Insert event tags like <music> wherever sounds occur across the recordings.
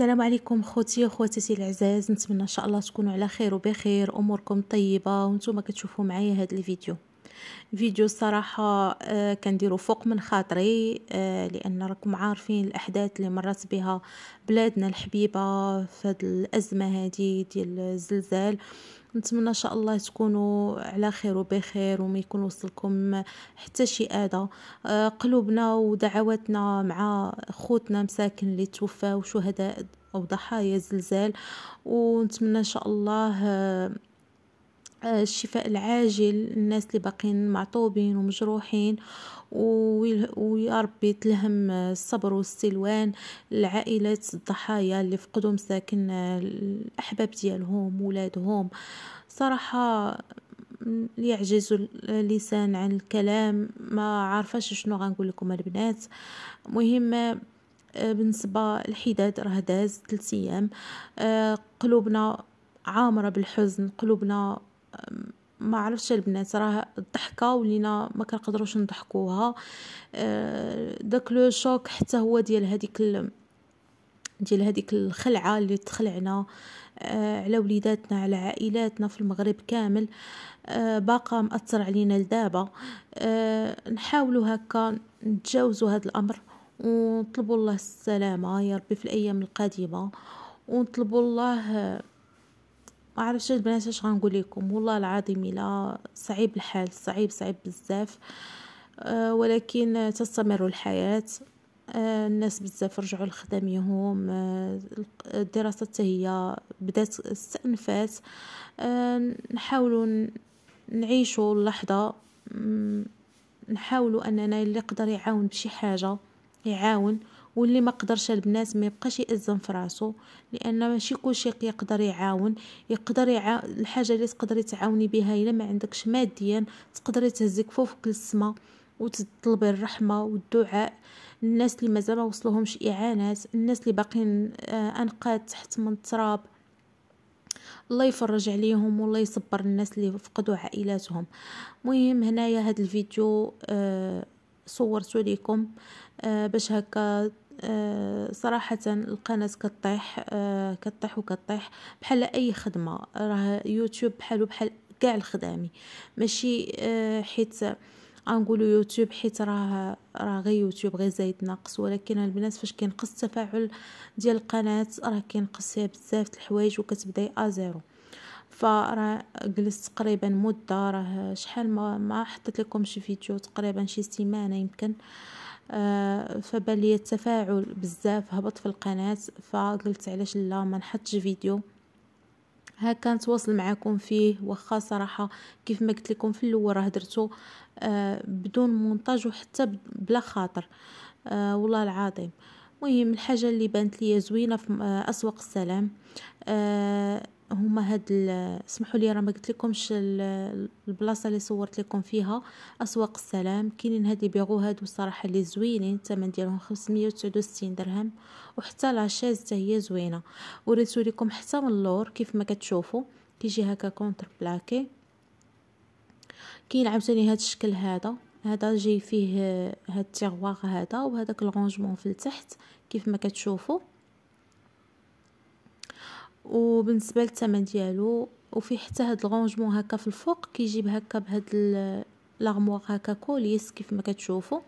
السلام عليكم خوتي وخواتاتي العزاز نتمنى ان شاء الله تكونوا على خير وبخير اموركم طيبه وانتم كتشوفوا معايا هذا الفيديو فيديو الصراحه آه، كنديرو فوق من خاطري آه، لان راكم عارفين الاحداث اللي مرت بها بلادنا الحبيبه في هذه الازمه هذه ديال الزلزال نتمنى ان شاء الله تكونوا على خير وبخير وما يكون وصلكم حتى شي اذى آه، قلوبنا ودعواتنا مع خوتنا مساكن اللي توفاو شهداء او ضحايا زلزال ونتمنى ان شاء الله آه، آه، الشفاء العاجل للناس اللي باقيين معطوبين ومجروحين ويا ربي تلهم الصبر والسلوان لعائلات الضحايا اللي فقدوا مساكن الاحباب ديالهم ولادهم صراحه يعجز اللسان عن الكلام ما عارفاش شنو غنقول لكم البنات مهم آه، بالنسبه الحداد راه داز 3 ايام آه، قلوبنا عامره بالحزن قلوبنا ما عرفتش البنات راه الضحكه ولينا ما كنقدروش نضحكوها آه، داك لو شوك حتى هو ديال هذيك ديال هذيك الخلعه اللي تخلعنا آه، على وليداتنا على عائلاتنا في المغرب كامل آه، باقا مأثر علينا لدابا نحاولوا هكا نتجاوزوا هذا الامر ونطلبوا الله السلامه يا ربي في الايام القادمه ونطلبوا الله ما عرفتش البنات اش غنقول لكم والله العظيم الا صعيب الحال صعيب صعيب بزاف آه، ولكن تستمر الحياه آه، الناس بزاف رجعوا لخدميهم آه، الدراسه حتى هي بدات استأنفات نحاولوا نعيشوا اللحظه نحاولوا اننا اللي يقدر يعاون بشي حاجه يعاون واللي ما قدرش البنات ما يبقاش يأذن في راسو لان ماشي كلشي يقدر يعاون يقدر يعا... الحاجه اللي تقدري تعاوني بها الا ما عندكش ماديا تقدري تهزي كفوفك للسما وتطلبي الرحمه والدعاء الناس اللي مازال ما اعانات الناس اللي باقيين آه، انقاد تحت من التراب الله يفرج عليهم والله يصبر الناس اللي فقدوا عائلاتهم مهم هنايا هذا الفيديو آه، صورته لكم آه، باش هكا آه، صراحة القناة كطيح آه، كطيح وكطيح بحال أي خدمة راه يوتيوب بحالو بحال كاع الخدامي ماشي آه، حيت غنقولوا يوتيوب حيت راه راه غير يوتيوب غير زايد ناقص ولكن البنات فاش كينقص التفاعل ديال القناه راه كينقص فيها بزاف الحوايج وكتبدا ا زيرو فراه جلست تقريبا مده راه شحال ما ما حطيت لكم شي فيديو تقريبا شي سيمانه يمكن آه آه، فبان لي التفاعل بزاف هبط في القناه فقلت علاش لا ما نحطش فيديو ها كانت واصل معكم فيه وخا صراحه كيف ما قلت لكم في الاول راه درتو آه، بدون مونتاج وحتى بلا خاطر آه، والله العظيم المهم الحاجه اللي بانت لي زوينه في اسواق السلام آه هما هاد اسمحوا لي راه ما قلت لكمش البلاصه اللي صورت لكم فيها اسواق السلام كاينين هاد لي بيغو هادو الصراحه اللي زوينين الثمن ديالهم 569 درهم وحتى لاشيز حتى هي زوينه وريتو لكم حتى من اللور كيف ما كتشوفوا كيجي هكا كونتر بلاكي كاين عاوتاني هاد الشكل هذا هذا جاي فيه هاد التيغواغ هذا وهذاك الرونجمون في التحت كيف ما كتشوفوا وبالنسبه للثمن ديالو وفي حتى هاد الغونجمون هكا في الفوق كيجيب هكا بهاد لارموار هكا كوليس كيف ما كتشوفوا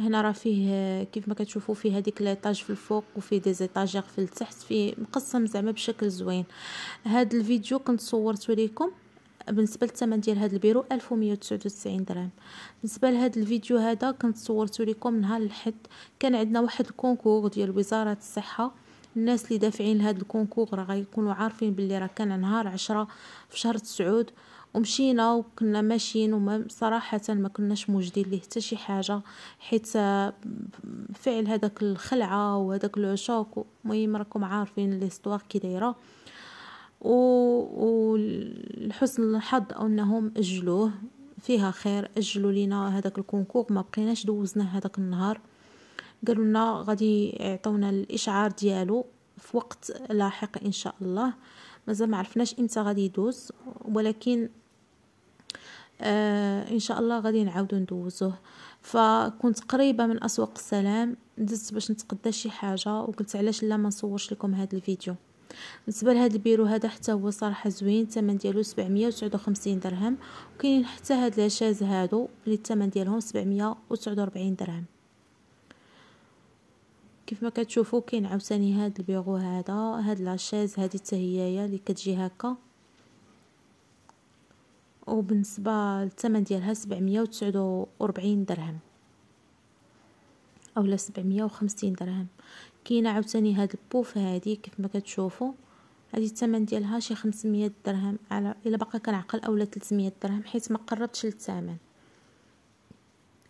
هنا راه فيه كيف ما كتشوفوا فيه هذيك ليطاج في الفوق وفي دي زيطاجير في التحت فيه مقسم زعما بشكل زوين هاد الفيديو كنت صورته لكم بالنسبه للثمن ديال هاد البيرو 1199 درهم بالنسبه لهاد الفيديو هذا كنت صورته لكم نهار الحد كان عندنا واحد الكونكور ديال وزاره الصحه الناس اللي دافعين لهذا الكونكور راه غيكونوا عارفين باللي راه كان نهار عشرة في شهر تسعود ومشينا وكنا ماشيين وما صراحة ما كناش موجدين ليه حتى شي حاجة حيت آه، فعل هذاك الخلعة وهذاك العشاق المهم راكم عارفين ليستواغ كي دايره والحسن الحظ انهم اجلوه فيها خير اجلوا لينا هذاك الكونكور ما بقيناش دوزنا هذاك النهار قالوا لنا غادي يعطونا الاشعار ديالو في وقت لاحق ان شاء الله مازال ما عرفناش امتى غادي يدوز ولكن آه ان شاء الله غادي نعاودو ندوزوه فكنت قريبه من اسواق السلام دزت باش نتقدى شي حاجه وقلت علاش لا ما نصورش لكم هذا الفيديو بالنسبه لهذا البيرو هذا حتى هو صراحه زوين الثمن ديالو 759 درهم وكاينين حتى هاد العشاز هادو اللي الثمن ديالهم 749 درهم كيف ما كتشوفوا كاين عاوتاني هاد البيغو هذا هاد لاشيز هادي حتى هي اللي كتجي هكا وبالنسبه للثمن ديالها 749 درهم اولا 750 درهم كاينه عاوتاني هاد البوف هادي كيف ما كتشوفوا هذه الثمن ديالها شي 500 درهم على الا باقا كنعقل اولا 300 درهم حيت ما قربتش للثمن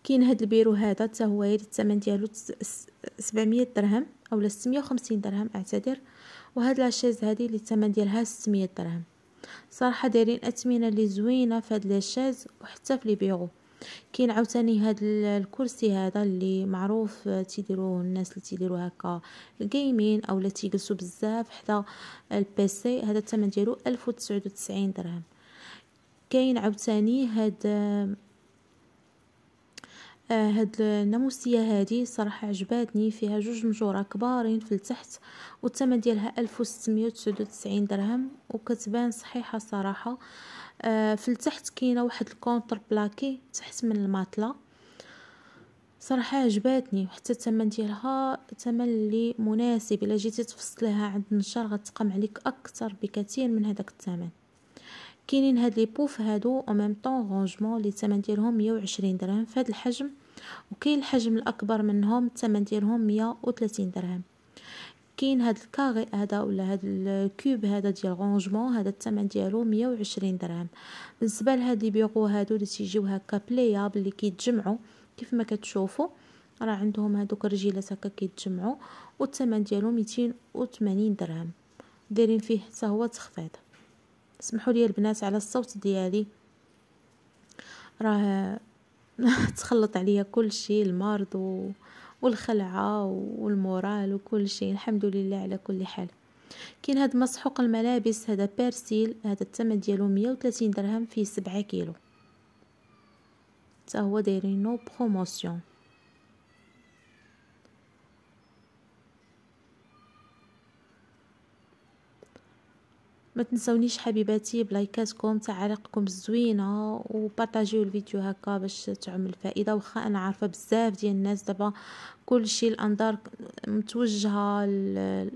كاين هاد البيرو هذا حتى هو الثمن ديالو سبعمية درهم او لستمية وخمسين درهم اعتذر وهاد لاشيز هادي اللي الثمن ديالها ستمية درهم صراحه دايرين اثمنه اللي زوينه في هاد لاشيز وحتى في لي بيغو كاين عاوتاني هاد الكرسي هذا اللي معروف آه، تيديروه الناس اللي تيديروا هكا الجيمين اولا تيجلسوا بزاف حدا البيسي هذا الثمن ديالو 1099 درهم كاين عاوتاني هاد آه، آه، هاد الناموسيه هادي صراحه عجباتني فيها جوج مجوره كبارين في التحت والثمن ديالها 1699 درهم وكتبان صحيحه صراحه آه في التحت كاينه واحد الكونتر بلاكي تحت من الماطله صراحه عجباتني وحتى الثمن ديالها ثمن اللي مناسب الا جيتي تفصليها عند النشر غتقام عليك اكثر بكثير من هذاك الثمن كاينين هاد لي بوف هادو او ميم طون رونجمون لي الثمن ديالهم 120 درهم في هاد الحجم وكاين الحجم الاكبر منهم الثمن ديالهم 130 درهم كاين هاد الكاري هذا ولا هاد الكوب هذا ديال رونجمون هذا الثمن ديالو 120 درهم بالنسبه لهاد لي بيغو هادو اللي تيجيو هكا بلياب اللي كيتجمعوا كيف ما كتشوفوا راه عندهم هادوك الرجيلات هكا كيتجمعوا والثمن ديالو 280 درهم دايرين فيه حتى هو تخفيض اسمحوا لي البنات على الصوت ديالي راه <laughs> تخلط عليا كل شيء المرض و... والخلعه والمورال وكل شيء الحمد لله على كل حال كاين هاد مسحوق الملابس هذا بيرسيل هذا الثمن ديالو 130 درهم فيه 7 كيلو حتى هو دايرينو بروموسيون ما تنسونيش حبيباتي بلايكاتكم تعاليقكم الزوينه وبارطاجيو الفيديو هكا باش تعم الفائده واخا انا عارفه بزاف ديال الناس دابا كلشي الانظار متوجهه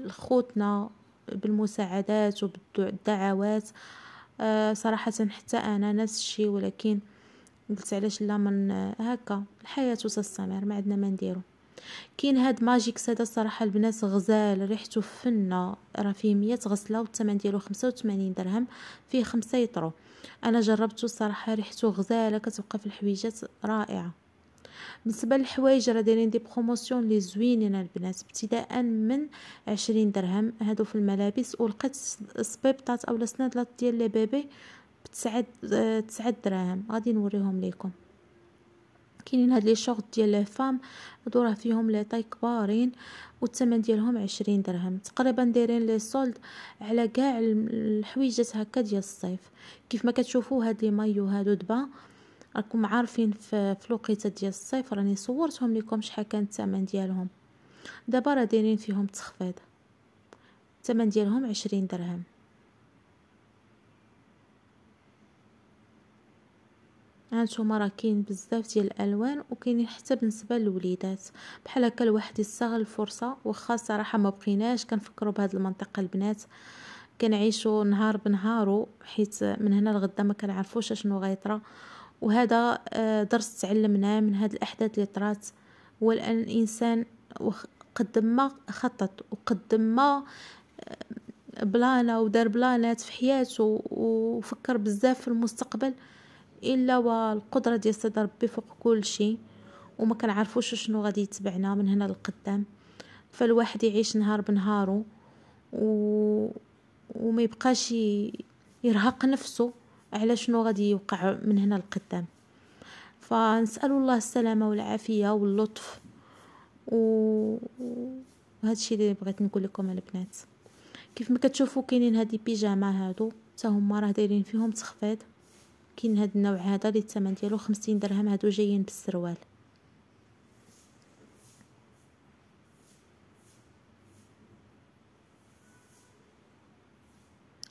لخوتنا بالمساعدات وبالدعوات آه، صراحه حتى انا نفس الشيء ولكن قلت علاش لا من هكا الحياه تستمر ما عندنا ما نديرو كاين هاد ماجيك سادة الصراحه البنات غزال ريحته فنه راه فيه مية غسله و الثمن ديالو خمسة 85 درهم فيه خمسة يطرو انا جربته الصراحه ريحته غزاله كتبقى في الحويجات رائعه بالنسبه للحوايج راه دايرين دي بخوموسيون لي زوينين البنات ابتداء من عشرين درهم هادو في الملابس و لقيت سبيبطات اولا سنادلات ديال لي بيبي ب آه، دراهم غادي نوريهم ليكم كاينين هاد لي شورت ديال لي فام هادو راه فيهم لي طاي كبارين والثمن ديالهم عشرين درهم تقريبا دايرين لي سولد على كاع الحويجات هكا ديال الصيف كيف ما كتشوفوا هاد لي مايو هادو دبا راكم عارفين في الوقيته ديال الصيف راني صورتهم لكم شحال كان الثمن ديالهم دابا راه دايرين فيهم تخفيض الثمن ديالهم عشرين درهم هانتوما راه كاين بزاف ديال الالوان وكاينين حتى بالنسبه للوليدات بحال هكا الواحد يستغل الفرصه واخا صراحه ما بقيناش كنفكروا بهذه المنطقه البنات كنعيشوا نهار بنهارو حيت من هنا لغدا ما كنعرفوش اشنو غيطرا وهذا آه، درس تعلمناه من هاد الاحداث اللي طرات هو الان الانسان قد ما خطط وقد ما آه، بلانا ودار بلانات في حياته وفكر بزاف في المستقبل الا والقدره ديال السيد ربي فوق كل شيء وما كنعرفوش شنو غادي يتبعنا من هنا للقدام فالواحد يعيش نهار بنهارو و... وما يبقاش يرهق نفسه على شنو غادي يوقع من هنا للقدام فنسال الله السلامه والعافيه واللطف و وهذا الشيء اللي بغيت نقول لكم البنات كيف ما كتشوفوا كاينين هاد البيجامه هادو حتى هما راه دايرين فيهم تخفيض كاين هاد النوع هذا اللي الثمن ديالو خمسين درهم هادو جايين بالسروال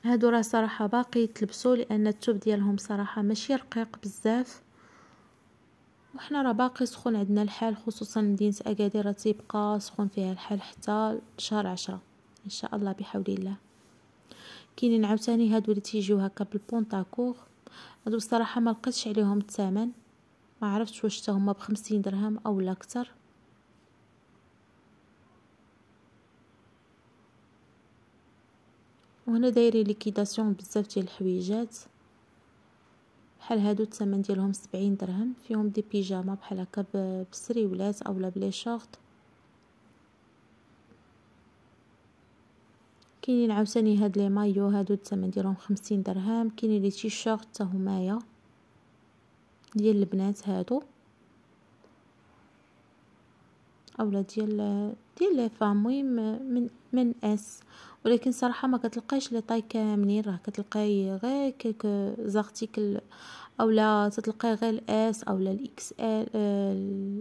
هادو راه صراحه باقي يتلبسوا لان التوب ديالهم صراحه ماشي رقيق بزاف وحنا راه باقي سخون عندنا الحال خصوصا مدينه اكادير تيبقى سخون فيها الحال حتى شهر عشرة ان شاء الله بحول الله كاينين عاوتاني هادو اللي تيجيو هكا بالبونطاكور هادو الصراحه ما لقيتش عليهم الثمن ما عرفتش واش هما بخمسين درهم او لا اكثر وهنا دايرين ليكيداسيون بزاف ديال الحويجات بحال هادو الثمن ديالهم سبعين درهم فيهم دي بيجاما بحال هكا بسريولات اولا بلي شورت كاينين عاوتاني هاد لي مايو هادو الثمن ديالهم خمسين درهم كاينين لي تيشيرت حتى همايا ديال البنات هادو اولا ديال ديال لي فام من من اس ولكن صراحه ما كتلقايش لي طاي كاملين راه كتلقاي غير كيك زارتيكل اولا تتلقاي غير الاس اولا الاكس ال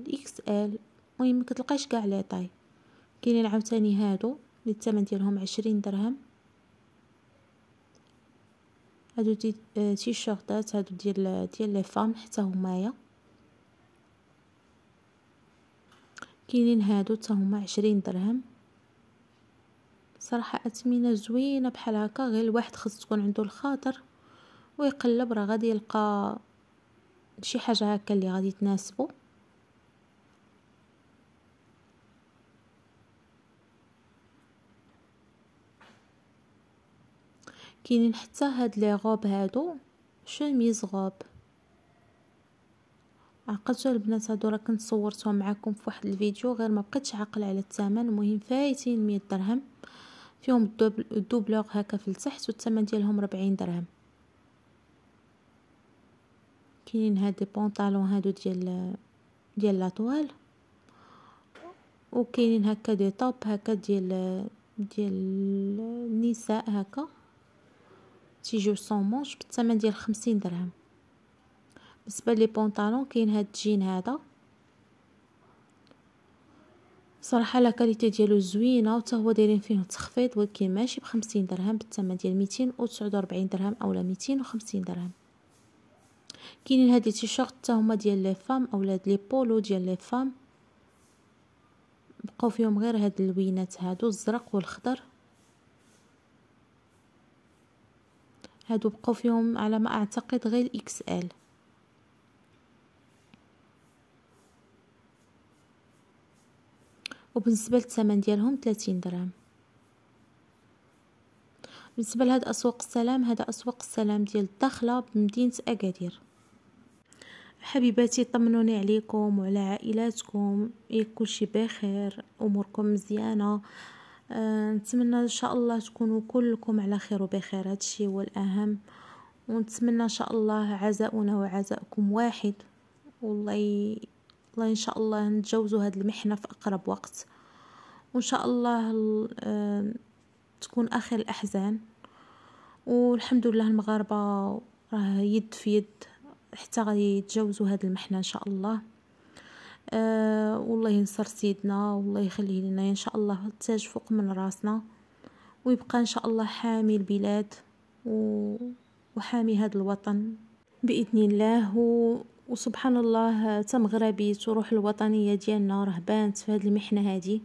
الاكس آه، ال المهم كتلقايش كاع لي طاي كاينين عاوتاني هادو الثمن ديالهم عشرين درهم هادو تي آه، شورتات هادو ديال ديال لي فام حتى همايا كاينين هادو حتى هما عشرين درهم صراحه اثمنه زوينه بحال هكا غير الواحد خص تكون عنده الخاطر ويقلب راه غادي يلقى شي حاجه هكا اللي غادي تناسبو كاينين حتى هاد لي غوب هادو شوميز غوب عقلتو البنات هادو راه كنت صورتهم معكم في واحد الفيديو غير ما بقيتش عاقل على الثمن المهم فايتين 100 درهم فيهم الدوبلوغ هكا في التحت والثمن ديالهم 40 درهم كاينين هاد لي بونطالون هادو ديال ديال لاطوال وكاينين هكا دي طوب هكا ديال ديال النساء هكا تيجيو مونش بالثمن ديال خمسين درهم بالنسبه لي بونطالون كاين هاد الجين هذا صراحه لا كاليتي ديالو زوينه وتا هو دايرين فيه تخفيض ولكن ماشي بخمسين درهم بالثمن ديال ميتين درهم اولا ميتين درهم كاينين هاد لي تيشيرت تا هما ديال لي فام اولاد لي بولو ديال لي فام بقاو فيهم غير هاد اللوينات هادو الزرق والخضر هادو بقوا فيهم على ما اعتقد غير اكس ال وبالنسبه للثمن ديالهم 30 درهم بالنسبه لهاد اسواق السلام هذا اسواق السلام ديال الداخله بمدينه اكادير حبيباتي طمنوني عليكم وعلى عائلاتكم إيه، كلشي بخير اموركم مزيانه آه، نتمنى ان شاء الله تكونوا كلكم على خير وبخير هادشي هو الاهم ونتمنى ان شاء الله عزاؤنا وعزاؤكم واحد والله ي... الله ان شاء الله نتجاوزوا هاد المحنه في اقرب وقت وان شاء الله ال... آه، تكون اخر الاحزان والحمد لله المغاربه راه يد في يد حتى غادي يتجاوزوا هاد المحنه ان شاء الله آه، والله ينصر سيدنا والله يخليه لنا ان شاء الله التاج فوق من راسنا ويبقى ان شاء الله حامي البلاد و... وحامي هذا الوطن باذن الله و... وسبحان الله تم غربية تروح الوطنية ديالنا راه بانت في هذه المحنة هذه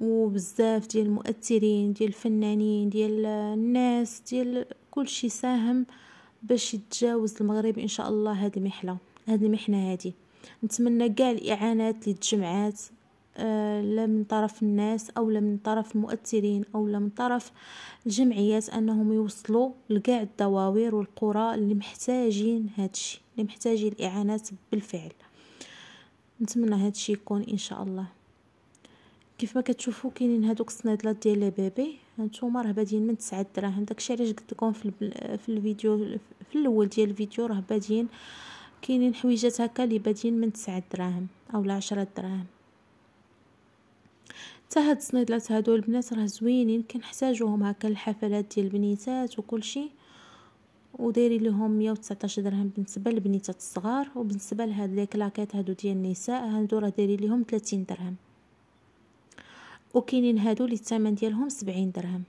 وبزاف ديال المؤثرين ديال الفنانين ديال الناس ديال كل شيء ساهم باش يتجاوز المغرب ان شاء الله هذه المحنة هذه المحنة هذه نتمنى كاع الاعانات اللي تجمعات آه، لا من طرف الناس او لا من طرف المؤثرين او لا من طرف الجمعيات انهم يوصلوا لكاع الدواوير والقرى اللي محتاجين هادشي اللي محتاجين الاعانات بالفعل نتمنى هادشي يكون ان شاء الله كيف ما كتشوفوا كاينين هادوك الصنيدلات ديال لي بيبي هانتوما راه بادين من 9 دراهم داكشي علاش قلت لكم في في الفيديو في الاول ديال الفيديو راه بادين كاينين حويجات هكا لي بادين من تسعة دراهم او عشرة دراهم حتى هاد الصنيدلات هادو البنات راه زوينين كنحتاجوهم هكا للحفلات ديال البنيتات وكلشي ودايرين لهم 119 درهم بالنسبه للبنيتات الصغار وبالنسبه لهاد لي كلاكيت هادو ديال النساء هادو راه دايرين لهم 30 درهم وكاينين هادو اللي الثمن ديالهم 70 درهم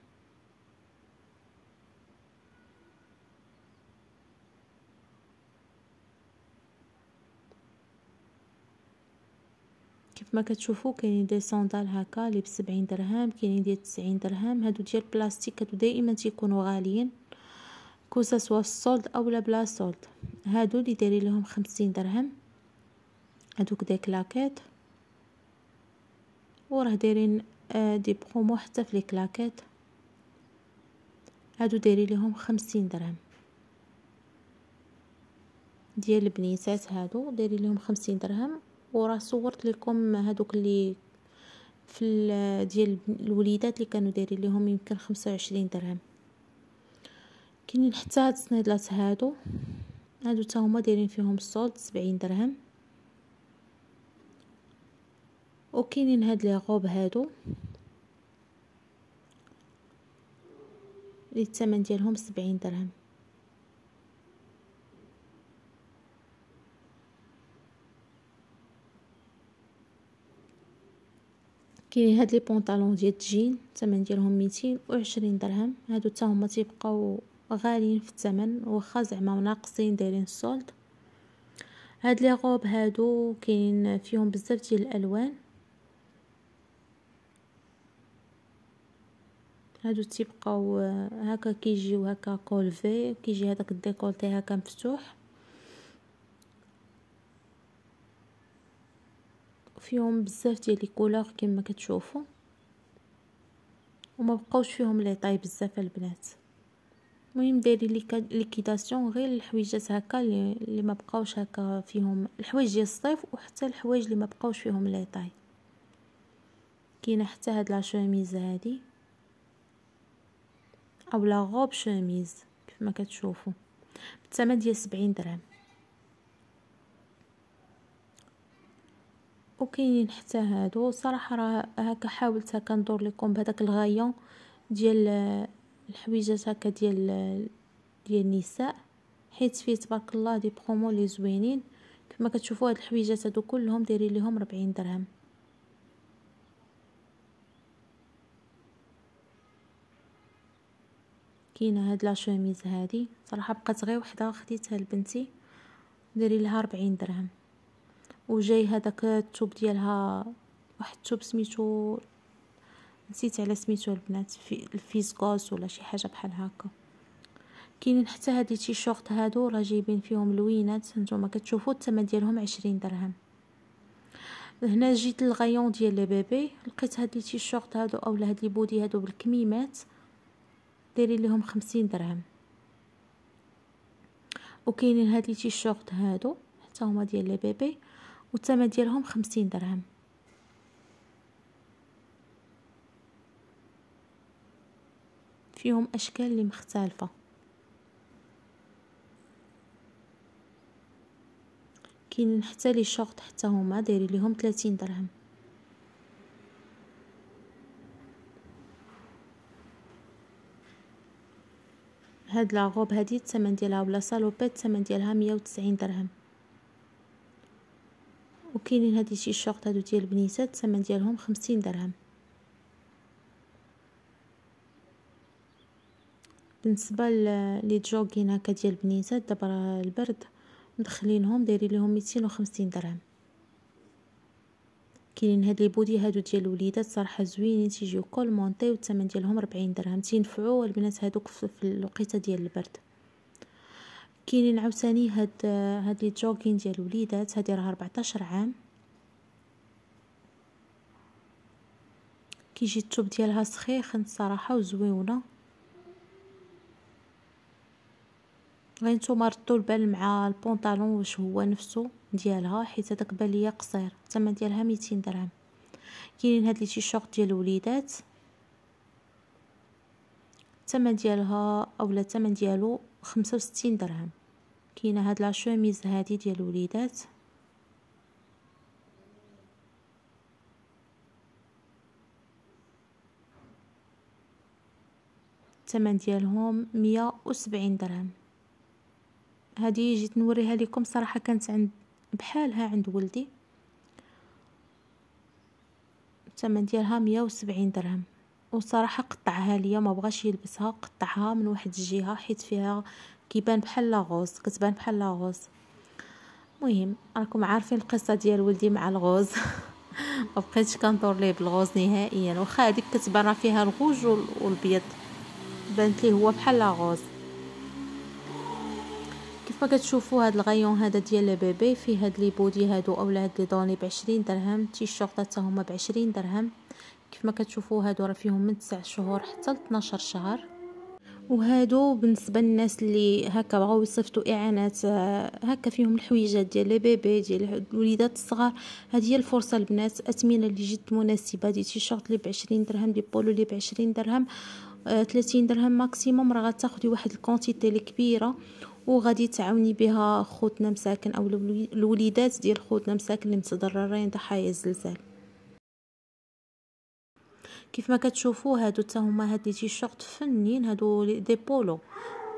كيف ما كتشوفوا كاينين دي صندال هكا اللي بسبعين درهم كاينين ديال تسعين درهم هادو ديال البلاستيك هادو دائما تيكونوا غاليين كوسا سوا او اولا بلا سولد هادو اللي دايرين لهم خمسين درهم هادوك دي كلاكيت وراه دايرين آه، دي برومو حتى في لي كلاكيت هادو دايرين ليهم خمسين درهم ديال البنيتات هادو دايرين ليهم خمسين درهم وراه صورت لكم هادوك اللي في ديال الوليدات اللي كانوا دايرين لهم يمكن خمسة وعشرين درهم كاينين حتى هاد الصنيدلات هادو هادو تا هما دايرين فيهم الصولد سبعين درهم وكاينين هاد لي غوب هادو اللي الثمن ديالهم سبعين درهم كاين هاد لي بونطالون ديال الجين الثمن ديالهم ميتين درهم هادو حتى هما تيبقاو غاليين في الثمن واخا زعما ناقصين دايرين السولد هاد لي غوب هادو كاين فيهم بزاف ديال الالوان هادو تيبقاو آه، هكا كيجيو هكا كولفي كيجي هداك الديكولتي هكا مفتوح فيهم بزاف ديال لي كولور كما كتشوفوا وما بقاوش فيهم لي طاي بزاف البنات المهم دايرين لي ليكيداسيون غير الحويجات هكا اللي ما بقاوش هكا فيهم الحوايج ديال الصيف وحتى الحوايج اللي ما بقاوش فيهم لي طاي كاينه حتى هاد لا شوميز هادي او لا روب شوميز كما كتشوفوا بالثمن ديال 70 درهم وكاينين حتى هادو صراحه راه هكا حاولت هكا ندور لكم بهذاك الغايون ديال الحويجات هكا ديال ديال النساء حيت فيه تبارك الله دي برومو لي زوينين كما كتشوفوا هاد الحويجات هادو كلهم دايرين ليهم 40 درهم كاينه هاد لا شوميز هادي صراحه بقات غير وحده خديتها لبنتي دايرين لها 40 درهم وجاي هذاك التوب ديالها واحد التوب سميتو نسيت على سميتو البنات في الفيسكوس ولا شي حاجه بحال هكا كاينين حتى هاد شورت هادو راه جايبين فيهم لوينات نتوما كتشوفوا الثمن ديالهم عشرين درهم هنا جيت للغيون ديال لي بيبي لقيت هاد لي شورت هادو اولا هاد لي بودي هادو بالكميمات دايرين ليهم خمسين درهم وكاينين هاد لي شورت هادو حتى هما ديال لي بيبي والثمن ديالهم خمسين درهم فيهم اشكال اللي مختلفه كاين حتى لي شورت حتى هما دايرين ليهم 30 درهم هاد لا غوب هادي الثمن ديالها ولا سالوبيت الثمن ديالها 190 درهم وكاينين هاد شي شورت هادو ديال البنيسات الثمن ديالهم خمسين درهم بالنسبه لي جوغين هكا ديال البنيسات دابا راه البرد مدخلينهم دايرين ليهم ميتين وخمسين درهم كاينين هاد لي بودي هادو ديال الوليدات صراحه زوينين تيجيو كول مونطي والثمن ديالهم ربعين درهم تينفعوا البنات هادوك في الوقيته ديال البرد كاينين عاوتاني هاد هاد لي جوكين ديال الوليدات هادي راها 14 عام كيجي التوب ديالها سخيخن الصراحه وزويونه غير نتوما ردوا البال مع البونطالون واش هو نفسه ديالها حيت هذاك بان ليا قصير الثمن ديالها 200 درهم كاينين هاد لي شورت ديال الوليدات الثمن ديالها اولا الثمن ديالو 65 درهم كاينه هاد لا شوميز هادي ديال الوليدات الثمن ديالهم مية وسبعين درهم هادي جيت نوريها لكم صراحه كانت عند بحالها عند ولدي الثمن ديالها مية وسبعين درهم وصراحه قطعها ليا ما بغاش يلبسها قطعها من واحد الجهه حيت فيها كيبان بحال لاغوز كتبان بحال لاغوز المهم راكم عارفين القصه ديال ولدي مع الغوز <laughs> ما بقيتش كنطور ليه بالغوز نهائيا واخا هذيك كتبان فيها الغوج والبيض بانت ليه هو بحال لاغوز كيف ما كتشوفوا هاد الغيون هذا ديال بيبي فيه هاد لي بودي هادو اولا هاد لي دوني ب 20 درهم الشورت حتى هما ب 20 درهم كيف ما كتشوفوا هادو راه فيهم من 9 شهور حتى ل 12 شهر وهادو بالنسبه للناس اللي هكا بغاو يصيفطوا اعانات آه، هكا فيهم الحويجات ديال لي بيبي ديال الوليدات الصغار هذه هي الفرصه البنات اثمنه اللي جد مناسبه دي تيشيرت اللي ب 20 درهم دي بولو اللي ب 20 درهم 30 آه، درهم ماكسيموم راه غتاخدي واحد الكونتيتي لي كبيره وغادي تعاوني بها خوتنا مساكن او الوليدات ديال خوتنا مساكن اللي متضررين ضحايا الزلزال كيف ما كتشوفوا هادو حتى هما هاد لي تيشيرت فنين هادو دي بولو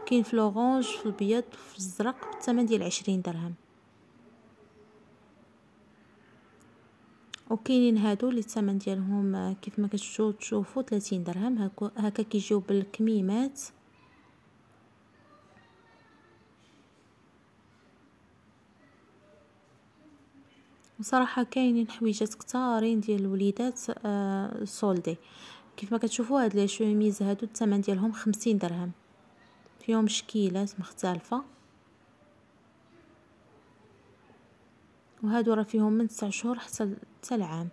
كاين في لورونج في البيض في الزرق بالثمن ديال 20 درهم وكاينين هادو اللي الثمن ديالهم كيف ما كتشوفوا 30 درهم هكا كيجيو بالكميمات وصراحه كاينين حويجات كتارين ديال الوليدات آه سولدي كيف ما كتشوفوا هاد لي شوميز هادو الثمن ديالهم خمسين درهم فيهم شكيلات مختلفه وهادو راه فيهم من تسع شهور حتى حتى العام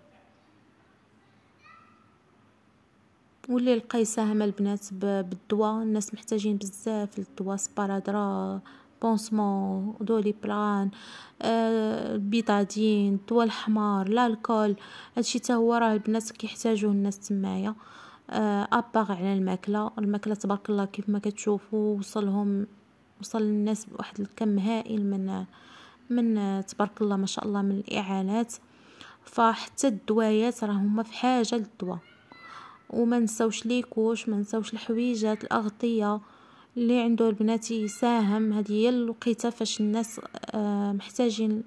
واللي لقى ساهم البنات بالدواء الناس محتاجين بزاف للدواء سبارادرا بونسمون دوليبران البيتادين الدواء الحمار الكول هادشي حتى هو راه البنات كيحتاجوه الناس تمايا eh, اباغ على الماكله الماكله تبارك الله كيف ما كتشوفوا وصلهم وصل الناس بواحد الكم هائل من من تبارك الله ما شاء الله من الاعانات فحتى الدوايات راه هما في حاجه للدواء وما نساوش ليكوش ما نساوش الحويجات الاغطيه اللي عنده البنات يساهم هذه هي الوقيته فاش الناس آه، محتاجين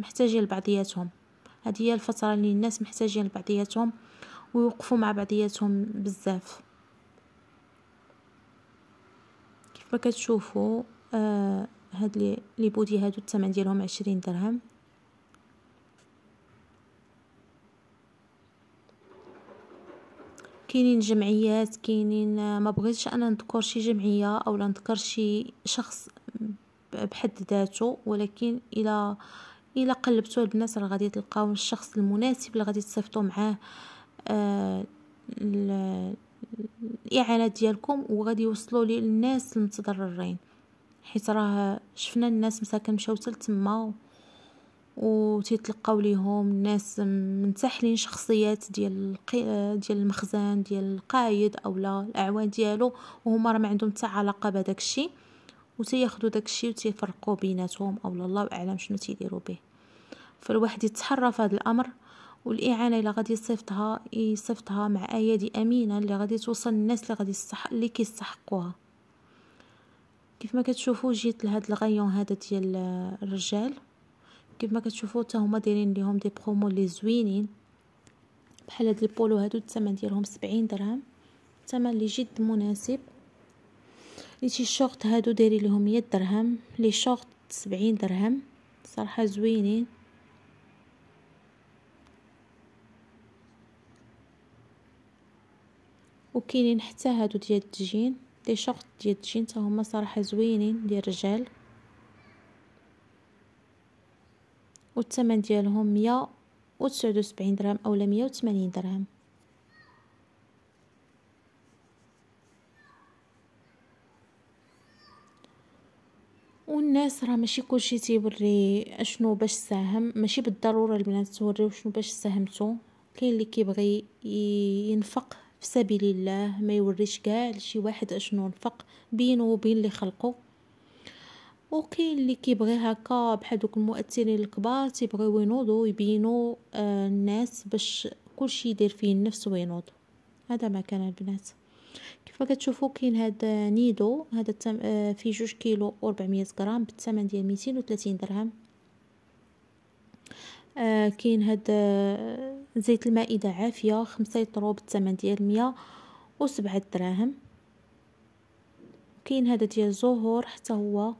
محتاجين لبعضياتهم هذه هي الفتره اللي الناس محتاجين لبعضياتهم ويوقفوا مع بعضياتهم بزاف كيف ما كتشوفوا آه، هاد لي بودي هادو الثمن ديالهم عشرين درهم كاينين جمعيات كاينين آه، ما بغيتش انا نذكر شي جمعيه او لا نذكر شي شخص بحد ذاته ولكن الى الى قلبتوا الناس راه غادي تلقاو الشخص المناسب اللي غادي تصيفطوا معاه آه الاعانات ديالكم وغادي يوصلوا للناس المتضررين حيت راه شفنا الناس مساكن مشاو تما وتيتلقاو ليهم ناس منتحلين شخصيات ديال ديال المخزن ديال القايد اولا الاعوان ديالو وهما راه ما عندهم حتى علاقه بهذاك الشيء وتياخذوا داك الشيء وتيفرقوا بيناتهم اولا الله اعلم شنو تيديروا به فالواحد يتحرى في هذا الامر والاعانه الا غادي يصيفطها يصيفطها مع ايادي امينه اللي غادي توصل للناس اللي غادي يستحق اللي كيستحقوها كيف ما كتشوفوا جيت لهاد الغيون هذا ديال الرجال كيف ما كتشوفوا حتى هما دايرين ليهم دي برومو لي زوينين بحال هاد البولو هادو الثمن ديالهم 70 درهم الثمن لي جد مناسب لي شي شورت هادو دايرين ليهم 100 درهم لي شورت 70 درهم صراحه زوينين وكاينين حتى هادو ديال التجين دي شورت ديال التجين حتى هما صراحه زوينين ديال الرجال والثمن ديالهم مية وسبعين درهم اولا مية درهم والناس راه ماشي كلشي تيوري اشنو باش ساهم ماشي بالضروره البنات توريو شنو باش ساهمتو كاين اللي كيبغي ينفق في سبيل الله ما يوريش كاع لشي واحد اشنو نفق بينه وبين اللي خلقه وكاين اللي كيبغي هكا بحال دوك المؤثرين الكبار تيبغيو ينوضوا يبينوا آه الناس باش كلشي يدير فيه النفس وينوض هذا ما كان البنات كيف كتشوفوا كاين هذا نيدو هذا آه فيه جوج كيلو و400 غرام بالثمن ديال 230 درهم آه كاين هذا آه، زيت المائدة عافية خمسة لترو بالثمن ديال 107 وسبعة دراهم كاين هذا ديال زهور حتى هو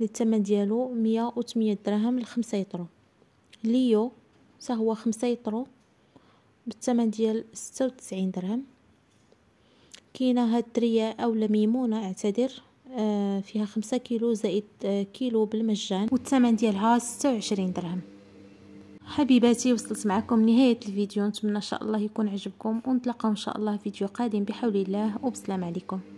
اللي ديالو مية وثمانية دراهم لخمسة يطرو ليو حتى هو خمسة يطرو بالثمن ديال ستة وتسعين درهم كاينه هاد الدريه اولا ميمونه اعتذر آه، فيها خمسة كيلو زائد آه، كيلو بالمجان والثمن ديالها ستة وعشرين درهم حبيباتي وصلت معكم نهاية الفيديو نتمنى ان شاء الله يكون عجبكم ونتلاقاو ان شاء الله فيديو قادم بحول الله وبسلام عليكم